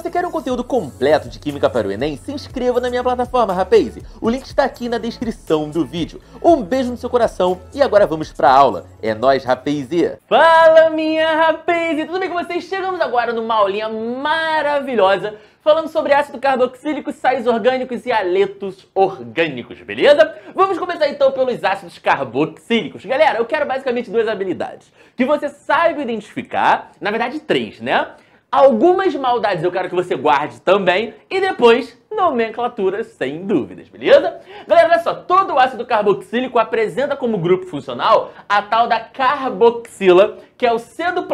você quer um conteúdo completo de Química para o Enem, se inscreva na minha plataforma, rapaz. O link está aqui na descrição do vídeo. Um beijo no seu coração e agora vamos para a aula. É nós, rapaziada. Fala, minha rapaziada. Tudo bem com vocês? Chegamos agora numa aulinha maravilhosa falando sobre ácido carboxílico, sais orgânicos e aletos orgânicos, beleza? Vamos começar então pelos ácidos carboxílicos. Galera, eu quero basicamente duas habilidades. Que você saiba identificar, na verdade três, né? Algumas maldades eu quero que você guarde também e depois nomenclatura sem dúvidas, beleza? Galera, olha só, todo o ácido carboxílico apresenta como grupo funcional a tal da carboxila, que é o C-O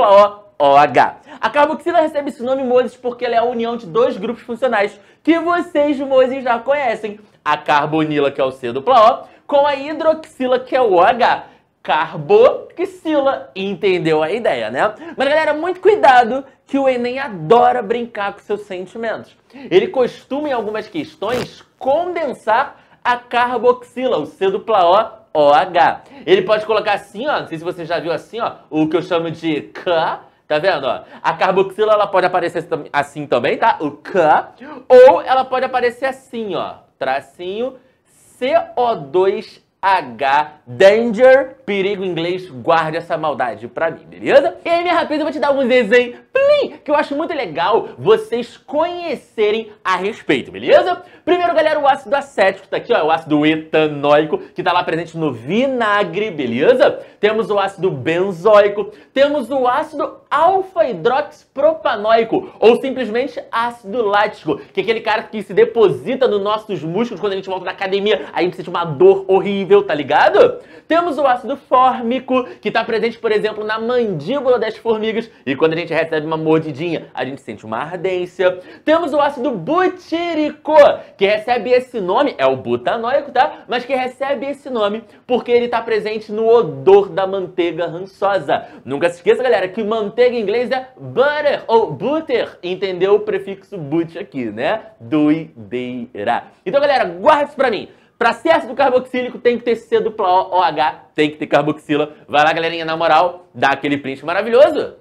OH. A carboxila recebe esse nome Moses porque ela é a união de dois grupos funcionais que vocês, Moses, já conhecem. A carbonila, que é o C dupla O, com a hidroxila, que é o OH. Carboxila, entendeu a ideia, né? Mas galera, muito cuidado que o Enem adora brincar com seus sentimentos. Ele costuma, em algumas questões, condensar a carboxila, o C dupla O, OH. Ele pode colocar assim, ó, não sei se você já viu assim, ó, o que eu chamo de K, Tá vendo? Ó? A carboxila ela pode aparecer assim também, tá? O K. Ou ela pode aparecer assim, ó. Tracinho CO2H Danger perigo inglês, guarde essa maldade pra mim, beleza? E aí, minha rapaz, eu vou te dar alguns exemplos que eu acho muito legal vocês conhecerem a respeito, beleza? Primeiro, galera, o ácido acético tá aqui, ó, é o ácido etanóico, que tá lá presente no vinagre, beleza? Temos o ácido benzoico, temos o ácido alfa-hidroxipropanoico, ou simplesmente ácido lático, que é aquele cara que se deposita nos nossos músculos quando a gente volta da academia, aí a gente sente uma dor horrível, tá ligado? Temos o ácido fórmico que está presente, por exemplo, na mandíbula das formigas e quando a gente recebe uma mordidinha, a gente sente uma ardência. Temos o ácido butírico, que recebe esse nome, é o butanoico, tá? Mas que recebe esse nome porque ele está presente no odor da manteiga rançosa. Nunca se esqueça, galera, que manteiga em inglês é butter ou butter, entendeu o prefixo but aqui, né? Doideira. Então, galera, guarda isso pra mim. Para ser ácido carboxílico tem que ter C dupla O, OH, tem que ter carboxila. Vai lá, galerinha, na moral, dá aquele print maravilhoso.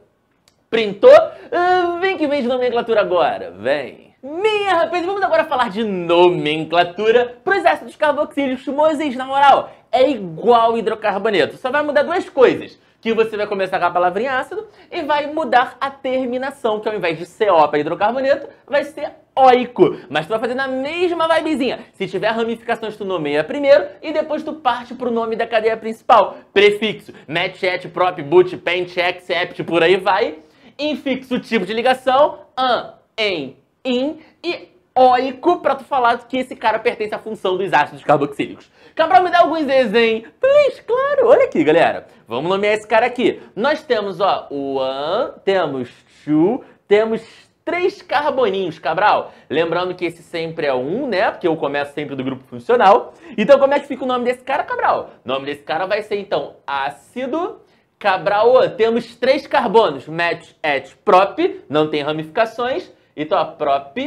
Printou? Uh, vem que vem de nomenclatura agora, vem. Minha rapaz, vamos agora falar de nomenclatura para os ácidos carboxílicos, mozes, na moral. É igual hidrocarboneto, só vai mudar duas coisas que você vai começar com a palavra em ácido e vai mudar a terminação, que ao invés de CO para hidrocarboneto, vai ser oico. Mas tu vai fazer na mesma vibezinha. Se tiver ramificações, tu nomeia primeiro e depois tu parte pro nome da cadeia principal. Prefixo, match, at, prop, boot, paint, accept, por aí vai. Infixo, tipo de ligação, an, em, in e oico para tu falar que esse cara pertence à função dos ácidos carboxílicos. Cabral, me dar alguns desenhos? Please, claro. Olha aqui, galera. Vamos nomear esse cara aqui. Nós temos, ó, one, temos two, temos três carboninhos, Cabral. Lembrando que esse sempre é um, né? Porque eu começo sempre do grupo funcional. Então, como é que fica o nome desse cara, Cabral? O nome desse cara vai ser, então, ácido... Cabral, temos três carbonos, match et prop, não tem ramificações, então a prop,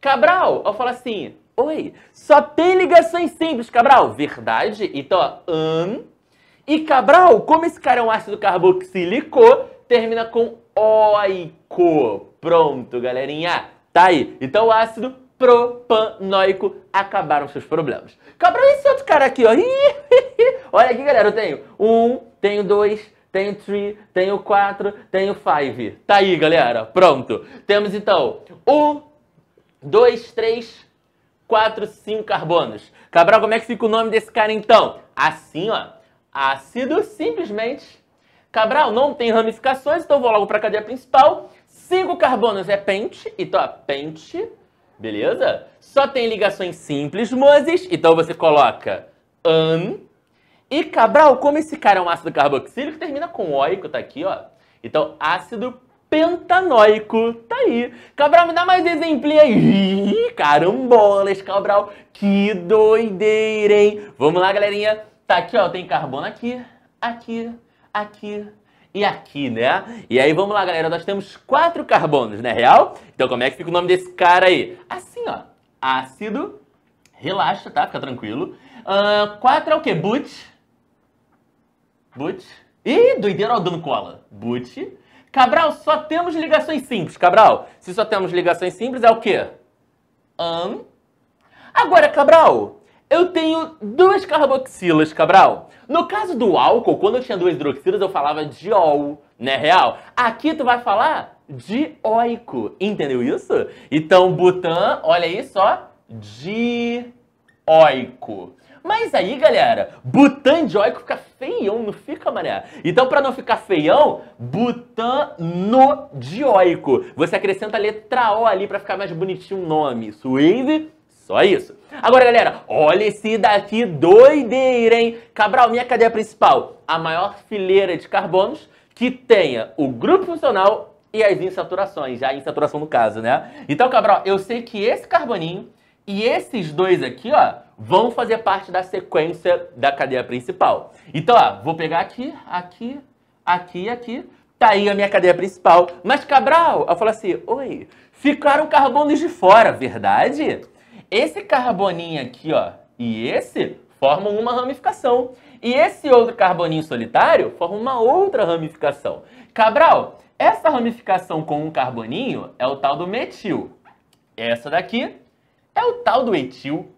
Cabral, eu falo assim, Oi, só tem ligações simples, Cabral. Verdade? Então, an. E Cabral, como esse cara é um ácido carboxílico, termina com oico. Pronto, galerinha. Tá aí. Então, ácido propanoico acabaram seus problemas. Cabral, esse outro cara aqui, ó. Olha aqui, galera, eu tenho um, tenho dois, tenho three, tenho quatro, tenho five. Tá aí, galera. Pronto. Temos, então, um, dois, três, 4, 5 carbonos. Cabral, como é que fica o nome desse cara então? Assim, ó. Ácido, simplesmente. Cabral, não tem ramificações, então vou logo para a cadeia principal. 5 carbonos é pente, então ó, pente, beleza? Só tem ligações simples, mozes, então você coloca an. E Cabral, como esse cara é um ácido carboxílico, termina com óico, tá aqui, ó. Então, ácido pentanoico. Tá aí. Cabral, me dá mais exemplo aí. carambolas, Cabral. Que doideira, hein? Vamos lá, galerinha. Tá aqui, ó. Tem carbono aqui, aqui, aqui e aqui, né? E aí, vamos lá, galera. Nós temos quatro carbonos, né? Real? Então, como é que fica o nome desse cara aí? Assim, ó. Ácido. Relaxa, tá? Fica tranquilo. Uh, quatro é o quê? But. But. Ih, doideira, ó, dando cola. But. Cabral, só temos ligações simples. Cabral, se só temos ligações simples, é o quê? An. Hum? Agora, Cabral, eu tenho duas carboxilas, Cabral. No caso do álcool, quando eu tinha duas hidroxilas, eu falava diol, né, real? Aqui tu vai falar dioico, entendeu isso? Então, butan, olha aí só, dioico. Mas aí, galera, butanjoico fica feião, não fica, mané? Então, para não ficar feião, butanodioico. Você acrescenta a letra O ali para ficar mais bonitinho o nome. Suave? Só isso. Agora, galera, olha esse daqui doideira, hein? Cabral, minha cadeia principal, a maior fileira de carbonos que tenha o grupo funcional e as insaturações, já a insaturação no caso, né? Então, Cabral, eu sei que esse carboninho e esses dois aqui, ó, vão fazer parte da sequência da cadeia principal. Então, ó, vou pegar aqui, aqui, aqui, aqui. Tá aí a minha cadeia principal. Mas, Cabral, eu falo assim, oi, ficaram carbonos de fora, verdade? Esse carboninho aqui, ó, e esse formam uma ramificação. E esse outro carboninho solitário forma uma outra ramificação. Cabral, essa ramificação com um carboninho é o tal do metil. Essa daqui é o tal do etil.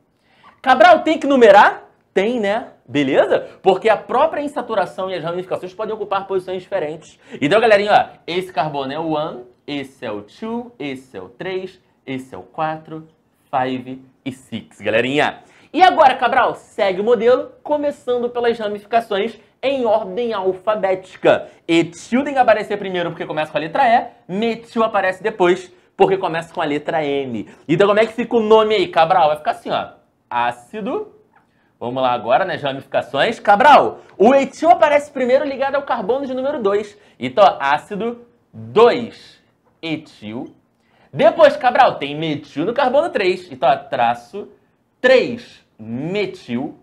Cabral tem que numerar? Tem, né? Beleza? Porque a própria insaturação e as ramificações podem ocupar posições diferentes. Então, galerinha, ó, esse carbono é o 1, esse é o 2, esse é o 3, esse é o 4, 5 e 6, galerinha. E agora, Cabral, segue o modelo, começando pelas ramificações em ordem alfabética. Etil tem que aparecer primeiro porque começa com a letra E, metil aparece depois porque começa com a letra M. Então como é que fica o nome aí, Cabral? Vai ficar assim, ó ácido. Vamos lá agora nas né, ramificações. Cabral, o etil aparece primeiro ligado ao carbono de número 2. Então, ácido 2, etil. Depois, Cabral, tem metil no carbono 3. Então, traço 3, metil.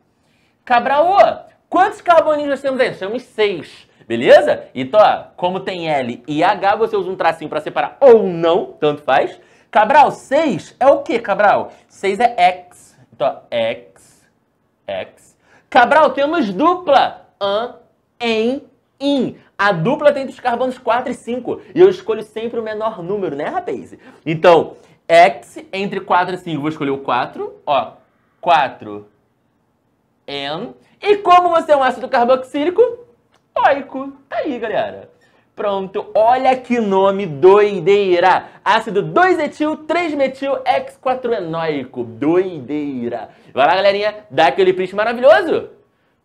Cabral, ó, quantos carboninhos nós temos aí? Nós temos 6, beleza? Então, ó, como tem L e H, você usa um tracinho para separar ou não, tanto faz. Cabral, 6 é o que, Cabral? 6 é X. Então, ex, ex. Cabral, temos dupla. An, em, in. A dupla tem entre os carbonos 4 e 5. E eu escolho sempre o menor número, né, rapaz? Então, ex entre 4 e 5, vou escolher o 4. Ó, 4, N. E como você é um ácido carboxílico, oico. Tá aí, galera. Pronto, olha que nome doideira! Ácido 2-etil-3-metil-X4-enoico. Doideira! Vai lá, galerinha, dá aquele print maravilhoso!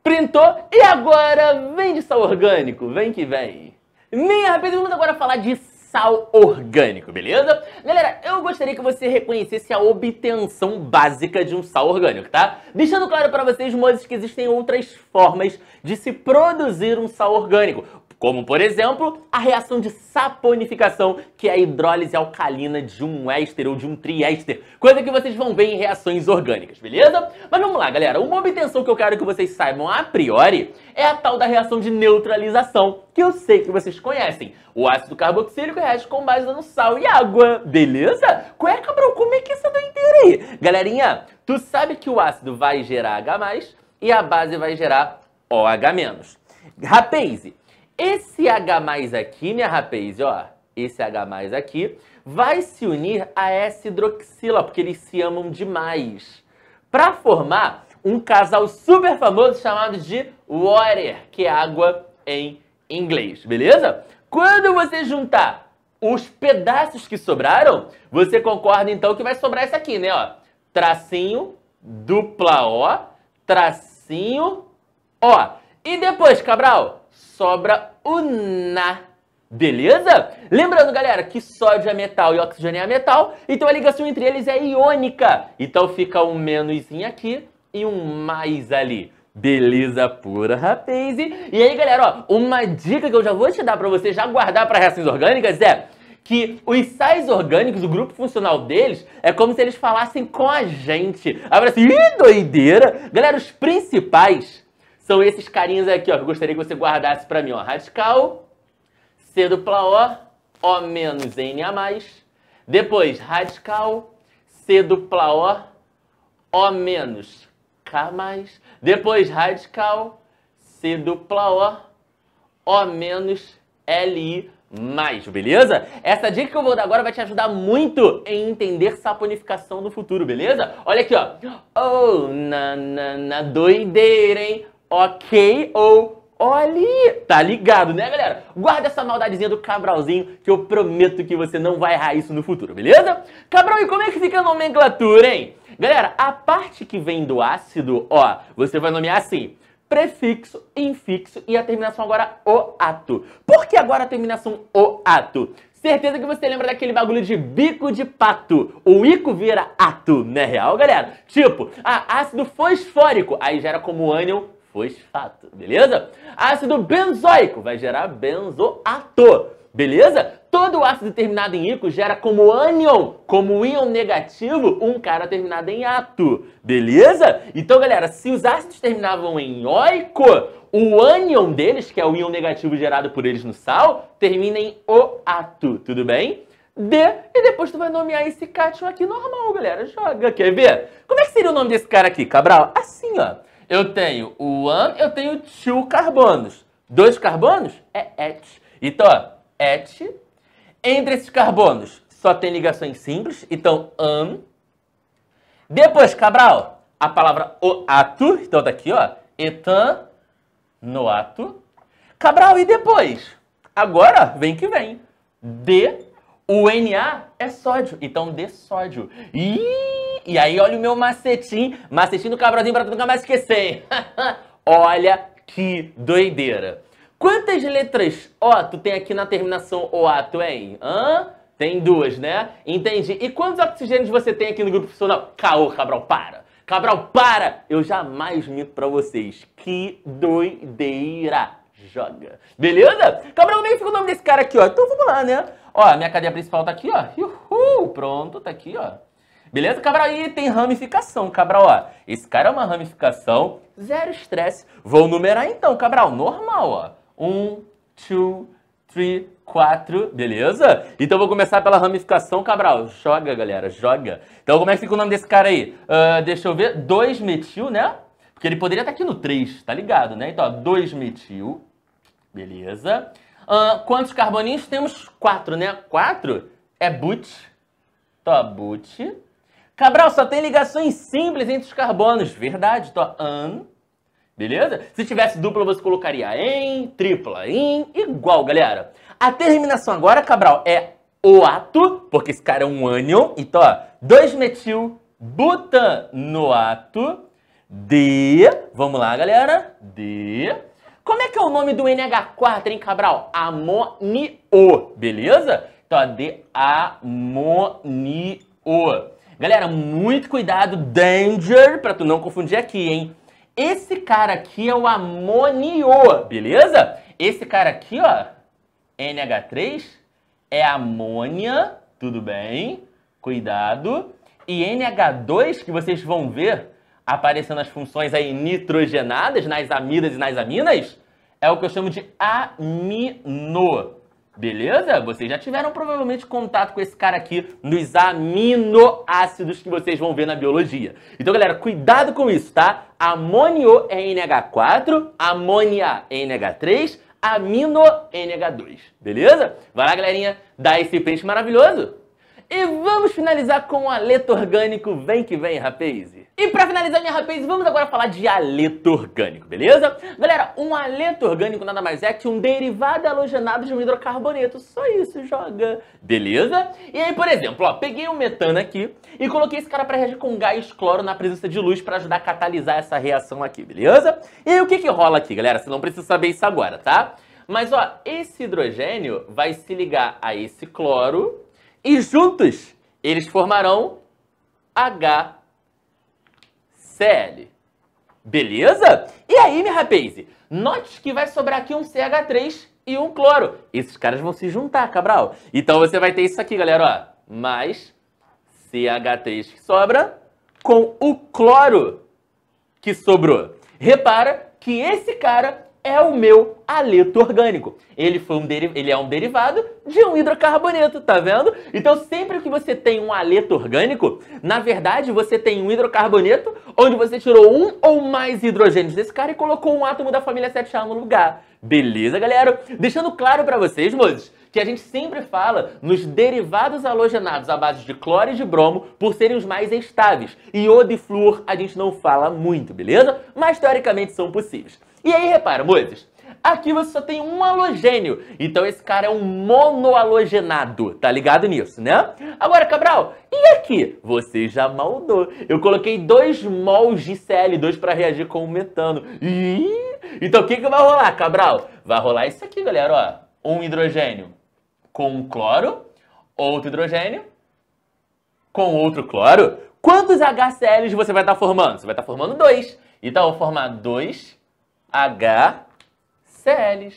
Printou e agora vem de sal orgânico, vem que vem! Minha rapaz, vamos agora falar de sal orgânico, beleza? Galera, eu gostaria que você reconhecesse a obtenção básica de um sal orgânico, tá? Deixando claro para vocês, mozes, que existem outras formas de se produzir um sal orgânico como por exemplo a reação de saponificação, que é a hidrólise alcalina de um éster ou de um triéster, coisa que vocês vão ver em reações orgânicas, beleza? Mas vamos lá, galera. Uma obtenção que eu quero que vocês saibam a priori é a tal da reação de neutralização, que eu sei que vocês conhecem. O ácido carboxílico reage com base no sal e água, beleza? Qual é, cabrão? Como é que isso doideira aí? Galerinha, tu sabe que o ácido vai gerar H+, e a base vai gerar OH-. Rapaze, esse H aqui, minha rapaz, ó, esse H aqui, vai se unir a essa hidroxila, porque eles se amam demais, para formar um casal super famoso chamado de water, que é água em inglês, beleza? Quando você juntar os pedaços que sobraram, você concorda então que vai sobrar esse aqui, né? Ó, tracinho, dupla O, tracinho, O. E depois, Cabral, sobra o Na. Beleza? Lembrando, galera, que sódio é metal e oxigênio é metal, então a ligação entre eles é iônica. Então fica um menos aqui e um mais ali. Beleza pura, rapaz. E aí, galera, ó, uma dica que eu já vou te dar para você já guardar para reações orgânicas é que os sais orgânicos, o grupo funcional deles, é como se eles falassem com a gente. Agora assim, ih, doideira! Galera, os principais são esses carinhas aqui, ó, que eu gostaria que você guardasse para mim, ó. Radical, C dupla O, O menos N a mais. Depois, radical, C dupla O, O menos K mais. Depois, radical, C dupla O, O menos LI mais, beleza? Essa dica que eu vou dar agora vai te ajudar muito em entender saponificação no futuro, beleza? Olha aqui, ó. Oh, na, na, na doideira, hein? ok ou olhe. Tá ligado, né, galera? Guarda essa maldadezinha do Cabralzinho que eu prometo que você não vai errar isso no futuro, beleza? Cabral, e como é que fica a nomenclatura, hein? Galera, a parte que vem do ácido, ó, você vai nomear assim prefixo, infixo e a terminação agora o ato. Por que agora a terminação o ato? Certeza que você lembra daquele bagulho de bico de pato. O ico vira ato, né real, galera? Tipo, a ah, ácido fosfórico, aí gera como ânion fosfato, beleza? Ácido benzoico vai gerar benzoato, beleza? Todo ácido terminado em ico gera como ânion, como íon negativo, um cara terminado em ato, beleza? Então, galera, se os ácidos terminavam em oico, o ânion deles, que é o íon negativo gerado por eles no sal, termina em oato, tudo bem? D, e depois tu vai nomear esse cátion aqui normal, galera. Joga, quer ver? Como é que seria o nome desse cara aqui, Cabral? Assim, ó eu tenho o one, eu tenho two carbonos. Dois carbonos é et. Então, et. Entre esses carbonos só tem ligações simples, então an. Depois, Cabral, a palavra o ato, então tá aqui, ó, etan, ato, Cabral, e depois? Agora, vem que vem. D, o Na é sódio, então D sódio. Ih! E aí, olha o meu macetinho, macetinho do cabralzinho para nunca mais esquecer. olha que doideira. Quantas letras O tu tem aqui na terminação ato hein? Hã? Tem duas, né? Entendi. E quantos oxigênios você tem aqui no grupo funcional? Caô, Cabral, para! Cabral, para! Eu jamais mito pra vocês. Que doideira! Joga. Beleza? Cabral, nem fica o nome desse cara aqui, ó. Então vamos lá, né? Ó, a minha cadeia principal tá aqui, ó. Uhul, pronto, tá aqui, ó. Beleza, Cabral? E tem ramificação, Cabral. Ó, esse cara é uma ramificação, zero estresse. Vou numerar então, Cabral. Normal, ó. Um, two, three, quatro. Beleza? Então vou começar pela ramificação, Cabral. Joga, galera, joga. Então como é que fica o nome desse cara aí? Uh, deixa eu ver. 2-metil, né? Porque ele poderia estar aqui no 3, tá ligado, né? Então, 2-metil. Beleza. Uh, quantos carboninhos? Temos 4, né? 4 é but. Então, but Cabral, só tem ligações simples entre os carbonos. Verdade, tô an. Beleza? Se tivesse dupla, você colocaria em, tripla, em, igual, galera. A terminação agora, Cabral, é oato, porque esse cara é um ânion. Então, ó, 2-metil butanoato de... Vamos lá, galera. De... Como é que é o nome do NH4, hein, Cabral? Amonio, beleza? Então, ó, de amonio. Galera, muito cuidado, danger, para tu não confundir aqui, hein? Esse cara aqui é o amonio, beleza? Esse cara aqui, ó, NH3, é amônia, tudo bem? Cuidado. E NH2, que vocês vão ver aparecendo as funções aí nitrogenadas, nas amidas e nas aminas, é o que eu chamo de amino. Beleza? Vocês já tiveram provavelmente contato com esse cara aqui nos aminoácidos que vocês vão ver na biologia. Então, galera, cuidado com isso, tá? Amônio é NH4, amônia é NH3, amino NH2. Beleza? Vai lá, galerinha, dá esse pente maravilhoso. E vamos finalizar com o aleto orgânico. Vem que vem, rapaz! E para finalizar minha rapaz, vamos agora falar de aleto orgânico, beleza? Galera, um aleto orgânico nada mais é que um derivado halogenado de um hidrocarboneto. Só isso, joga. Beleza? E aí, por exemplo, ó, peguei o um metano aqui e coloquei esse cara para reagir com gás cloro na presença de luz para ajudar a catalisar essa reação aqui, beleza? E aí, o que que rola aqui, galera? Você não precisa saber isso agora, tá? Mas ó, esse hidrogênio vai se ligar a esse cloro e juntos eles formarão HCl. Beleza? E aí, minha rapaze? Note que vai sobrar aqui um CH3 e um cloro. Esses caras vão se juntar, Cabral. Então você vai ter isso aqui, galera, ó. Mais CH3 que sobra com o cloro que sobrou. Repara que esse cara é o meu aleto orgânico. Ele, foi um ele é um derivado de um hidrocarboneto, tá vendo? Então, sempre que você tem um aleto orgânico, na verdade você tem um hidrocarboneto onde você tirou um ou mais hidrogênios desse cara e colocou um átomo da família 7A no lugar. Beleza, galera? Deixando claro para vocês, moços, que a gente sempre fala nos derivados halogenados à base de cloro e de bromo por serem os mais estáveis. Iodo e flúor a gente não fala muito, beleza? Mas teoricamente são possíveis. E aí, repara, Moisés, aqui você só tem um halogênio. Então esse cara é um monoalogenado, tá ligado nisso, né? Agora, Cabral, e aqui? Você já maldou. Eu coloquei dois mols de Cl2 para reagir com o metano. Então o que, que vai rolar, Cabral? Vai rolar isso aqui, galera, ó. Um hidrogênio com um cloro, outro hidrogênio com outro cloro. Quantos HCl você vai estar tá formando? Você vai estar tá formando dois. Então, tá eu vou formar dois HCls.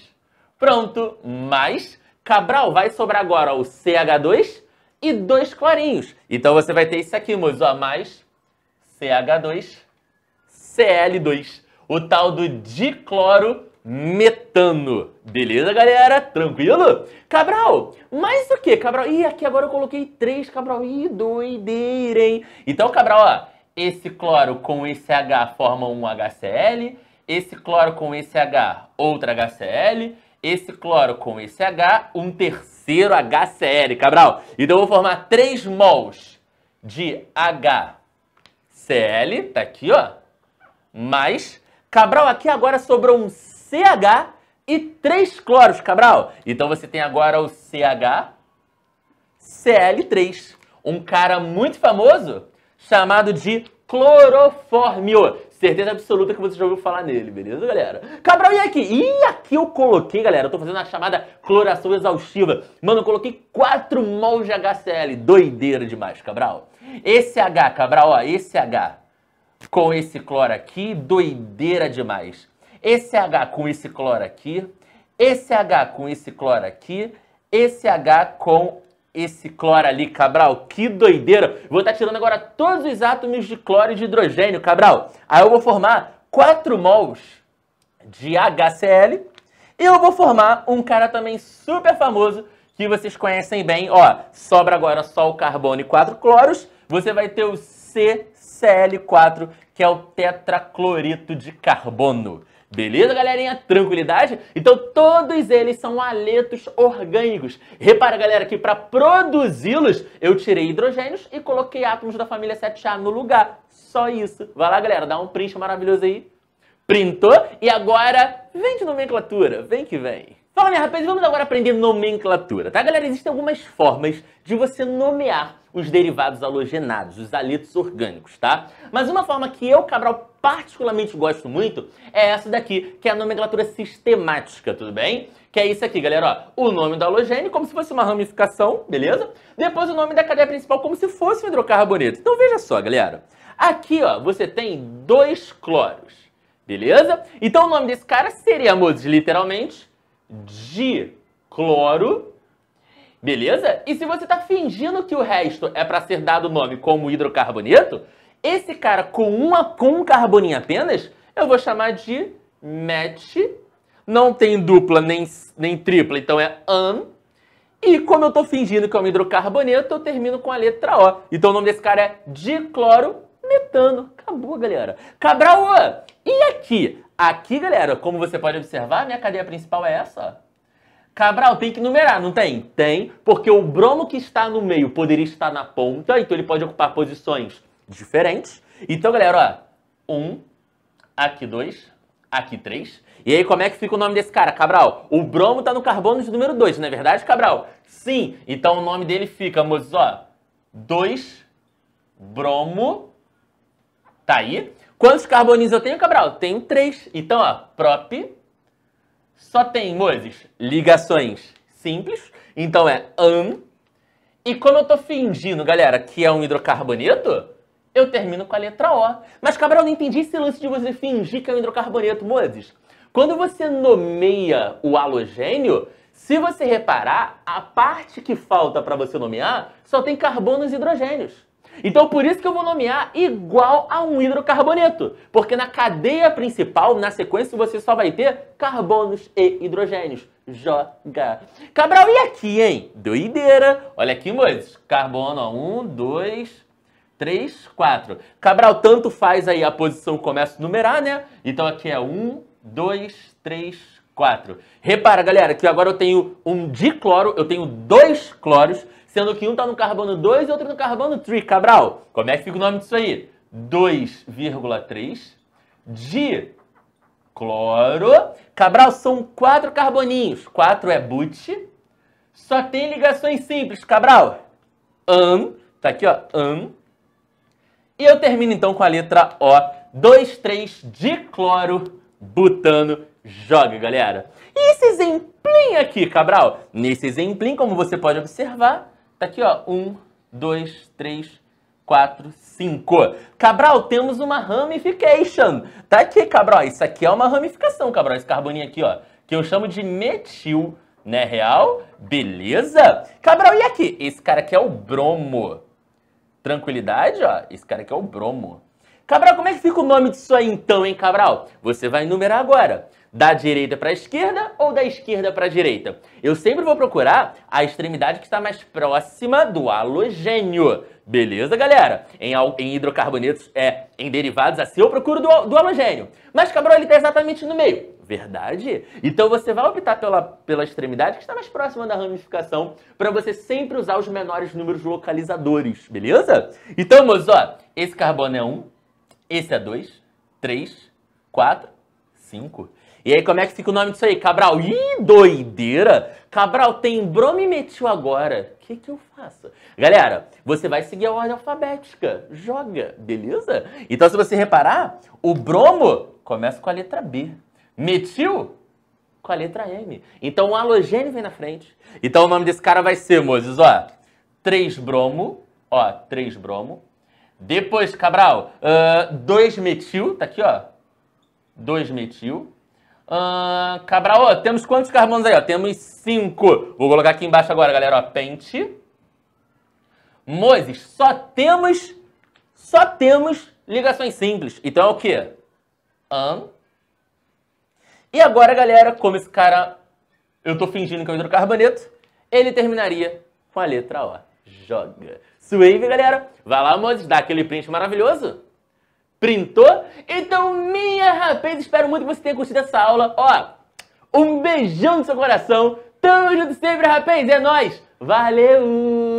Pronto, mas Cabral vai sobrar agora o CH2 e dois clarinhos. Então você vai ter isso aqui, moço, ó, mais CH2, Cl2, o tal do diclorometano. Beleza, galera? Tranquilo? Cabral, mais o quê, Cabral? Ih, aqui agora eu coloquei três, Cabral. Ih, doideira, hein? Então, Cabral, ó, esse cloro com esse H forma um HCl, esse cloro com esse H, outra HCl, esse cloro com esse H, um terceiro HCl, Cabral. Então eu vou formar 3 mols de HCl, tá aqui, ó, mais, Cabral, aqui agora sobrou um CH e 3 cloros, Cabral. Então você tem agora o chcl 3 um cara muito famoso chamado de clorofórmio. Certeza absoluta que você já ouviu falar nele, beleza, galera? Cabral, e aqui? E aqui eu coloquei, galera, eu tô fazendo a chamada cloração exaustiva. Mano, eu coloquei quatro mols de HCl. Doideira demais, Cabral. Esse H, Cabral, ó, esse H com esse cloro aqui, doideira demais. Esse H com esse cloro aqui, esse H com esse cloro aqui, esse H com esse cloro ali, Cabral. Que doideira! Vou estar tá tirando agora todos os átomos de cloro e de hidrogênio, Cabral. Aí eu vou formar 4 mols de HCl e eu vou formar um cara também super famoso que vocês conhecem bem. Ó, sobra agora só o carbono e 4 cloros. Você vai ter o CCl4, que é o tetraclorito de carbono. Beleza, galerinha? Tranquilidade? Então todos eles são aletos orgânicos. Repara, galera, que para produzi-los, eu tirei hidrogênios e coloquei átomos da família 7A no lugar. Só isso. Vai lá, galera, dá um print maravilhoso aí. Printou e agora vem de nomenclatura. Vem que vem. Fala, minha rapaziada, vamos agora aprender nomenclatura, tá, galera? Existem algumas formas de você nomear os derivados halogenados, os halitos orgânicos, tá? Mas uma forma que eu, Cabral, particularmente gosto muito é essa daqui, que é a nomenclatura sistemática, tudo bem? Que é isso aqui, galera, ó. O nome do halogênio como se fosse uma ramificação, beleza? Depois o nome da cadeia principal como se fosse um hidrocarboneto. Então veja só, galera. Aqui, ó, você tem dois cloros, beleza? Então o nome desse cara seria, amores, literalmente de cloro, beleza? E se você está fingindo que o resto é para ser dado o nome como hidrocarboneto, esse cara com, uma, com um carboninho apenas, eu vou chamar de met. Não tem dupla nem, nem tripla, então é an. E como eu estou fingindo que é um hidrocarboneto, eu termino com a letra O. Então o nome desse cara é metano. Acabou, galera. Cabral, e aqui? Aqui, galera, como você pode observar, minha cadeia principal é essa. Cabral, tem que numerar, não tem? Tem, porque o bromo que está no meio poderia estar na ponta, então ele pode ocupar posições diferentes. Então, galera, ó, um, aqui dois, aqui três. E aí, como é que fica o nome desse cara, Cabral? O bromo está no carbono de número 2, não é verdade, Cabral? Sim, então o nome dele fica, moços, ó, 2 bromo, tá aí? Quantos carbonis eu tenho, Cabral? Tenho três. Então, ó, prop só tem, Moses, ligações simples. Então é an. E como eu tô fingindo, galera, que é um hidrocarboneto, eu termino com a letra O. Mas, Cabral, não entendi esse lance de você fingir que é um hidrocarboneto, Moses. Quando você nomeia o halogênio, se você reparar, a parte que falta para você nomear só tem carbonos e hidrogênios. Então por isso que eu vou nomear igual a um hidrocarboneto, porque na cadeia principal, na sequência, você só vai ter carbonos e hidrogênios. Joga. Cabral, e aqui, hein? Doideira. Olha aqui, Moisés. Carbono, um, dois, 3, 4. Cabral, tanto faz aí a posição começa a numerar, né? Então aqui é 1, 2, 3, 4. Repara, galera, que agora eu tenho um dicloro, eu tenho dois cloros sendo que um está no carbono 2 e outro no carbono 3, Cabral. Como é que fica o nome disso aí? 2,3 de cloro. Cabral, são quatro carboninhos. Quatro é but. Só tem ligações simples, Cabral. An, tá aqui, ó, an. E eu termino então com a letra O. 2, 3, cloro butano, joga, galera. E esse exemplinho aqui, Cabral? Nesse exemplinho, como você pode observar, Tá aqui, ó. Um, dois, três, quatro, cinco. Cabral, temos uma ramification. Tá aqui, Cabral. Isso aqui é uma ramificação, Cabral. Esse carboninho aqui, ó. Que eu chamo de metil, né, real? Beleza? Cabral, e aqui? Esse cara aqui é o bromo. Tranquilidade, ó. Esse cara aqui é o bromo. Cabral, como é que fica o nome disso aí então, hein, Cabral? Você vai enumerar agora da direita para a esquerda ou da esquerda para a direita? Eu sempre vou procurar a extremidade que está mais próxima do halogênio. Beleza, galera? Em, em hidrocarbonetos, é, em derivados assim, eu procuro do, do halogênio. Mas cabral ele está exatamente no meio. Verdade? Então você vai optar pela, pela extremidade que está mais próxima da ramificação para você sempre usar os menores números localizadores, beleza? Então, moço, ó, esse carbono é 1, esse é 2, 3, 4, 5. E aí, como é que fica o nome disso aí? Cabral, ih, doideira! Cabral, tem bromimetil agora. O que, que eu faço? Galera, você vai seguir a ordem alfabética. Joga, beleza? Então, se você reparar, o bromo começa com a letra B. Metil com a letra M. Então, o halogênio vem na frente. Então, o nome desse cara vai ser, Moses, ó, 3-bromo, ó, 3-bromo. Depois, Cabral, 2-metil, uh, tá aqui, ó, 2-metil. Uh, Cabral, ó, temos quantos carbonos aí? Ó? Temos cinco. Vou colocar aqui embaixo agora, galera. Ó, pente. Moses, só temos, só temos ligações simples. Então é o quê? An. E agora, galera, como esse cara, eu tô fingindo que é o hidrocarboneto, ele terminaria com a letra O. Joga. Suave, galera. Vai lá, Moses, dá aquele print maravilhoso. Printou? Então, minha rapaz, espero muito que você tenha curtido essa aula. Ó, um beijão no seu coração. Tamo junto sempre, rapaz. É nóis. Valeu!